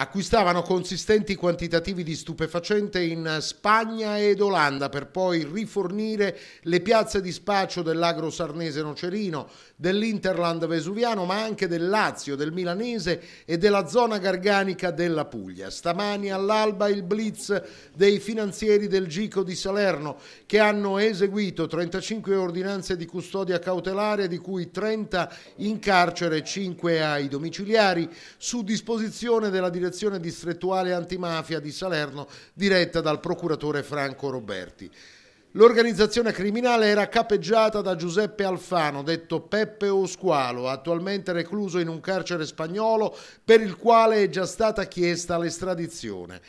acquistavano consistenti quantitativi di stupefacente in Spagna ed Olanda per poi rifornire le piazze di spaccio dell'agro sarnese nocerino, dell'Interland vesuviano, ma anche del Lazio, del Milanese e della zona garganica della Puglia. Stamani all'alba il blitz dei finanzieri del Gico di Salerno che hanno eseguito 35 ordinanze di custodia cautelare, di cui 30 in carcere e 5 ai domiciliari, su disposizione della direzione direzione distrettuale antimafia di Salerno diretta dal procuratore Franco Roberti. L'organizzazione criminale era capeggiata da Giuseppe Alfano, detto Peppe Osqualo, attualmente recluso in un carcere spagnolo per il quale è già stata chiesta l'estradizione.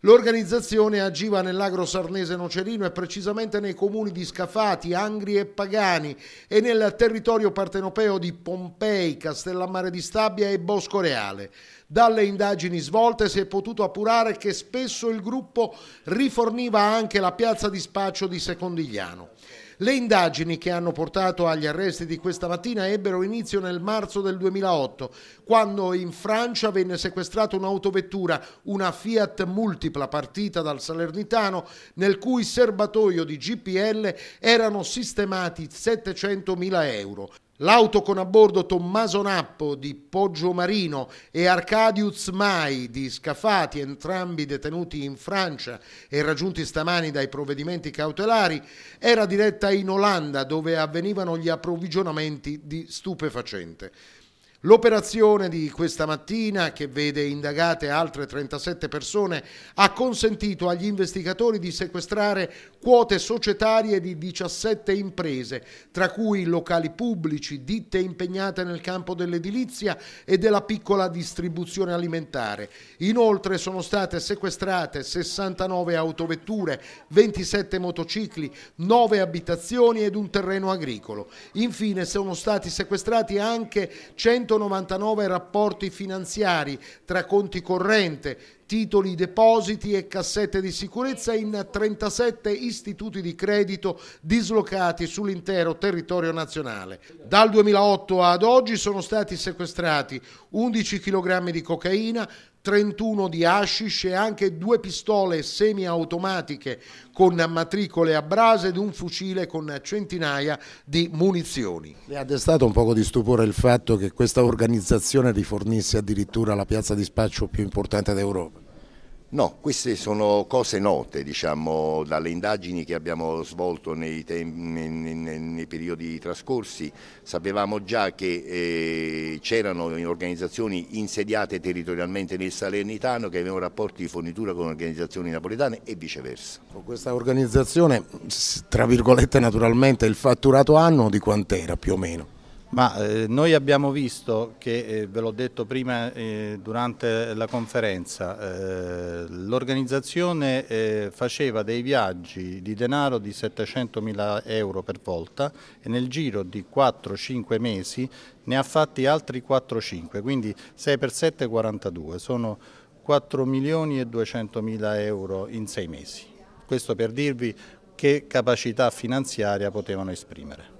L'organizzazione agiva nell'agro sarnese nocerino e precisamente nei comuni di Scafati, Angri e Pagani e nel territorio partenopeo di Pompei, Castellammare di Stabia e Bosco Reale. Dalle indagini svolte si è potuto appurare che spesso il gruppo riforniva anche la piazza di spaccio di Secondigliano. Le indagini che hanno portato agli arresti di questa mattina ebbero inizio nel marzo del 2008, quando in Francia venne sequestrata un'autovettura, una Fiat multipla partita dal Salernitano, nel cui serbatoio di GPL erano sistemati 700.000 euro. L'auto con a bordo Tommaso Nappo di Poggio Marino e Arcadius Mai di Scafati, entrambi detenuti in Francia e raggiunti stamani dai provvedimenti cautelari, era diretta in Olanda dove avvenivano gli approvvigionamenti di stupefacente. L'operazione di questa mattina, che vede indagate altre 37 persone, ha consentito agli investigatori di sequestrare quote societarie di 17 imprese, tra cui locali pubblici, ditte impegnate nel campo dell'edilizia e della piccola distribuzione alimentare. Inoltre sono state sequestrate 69 autovetture, 27 motocicli, 9 abitazioni ed un terreno agricolo. Infine sono stati sequestrati anche 100 199 rapporti finanziari tra conti corrente, titoli, depositi e cassette di sicurezza in 37 istituti di credito dislocati sull'intero territorio nazionale. Dal 2008 ad oggi sono stati sequestrati 11 kg di cocaina, 31 di hashish e anche due pistole semiautomatiche con matricole a brase ed un fucile con centinaia di munizioni. Le ha destato un poco di stupore il fatto che questa organizzazione rifornisse addirittura la piazza di spaccio più importante d'Europa? No, queste sono cose note diciamo, dalle indagini che abbiamo svolto nei, nei, nei, nei periodi trascorsi. Sapevamo già che eh, c'erano organizzazioni insediate territorialmente nel Salernitano che avevano rapporti di fornitura con organizzazioni napoletane e viceversa. Con Questa organizzazione, tra virgolette naturalmente, il fatturato anno di quant'era più o meno? Ma eh, noi abbiamo visto che, eh, ve l'ho detto prima eh, durante la conferenza, eh, l'organizzazione eh, faceva dei viaggi di denaro di 700 mila euro per volta e nel giro di 4-5 mesi ne ha fatti altri 4-5, quindi 6 per 7 42, sono 4 milioni e 200 mila euro in 6 mesi. Questo per dirvi che capacità finanziaria potevano esprimere.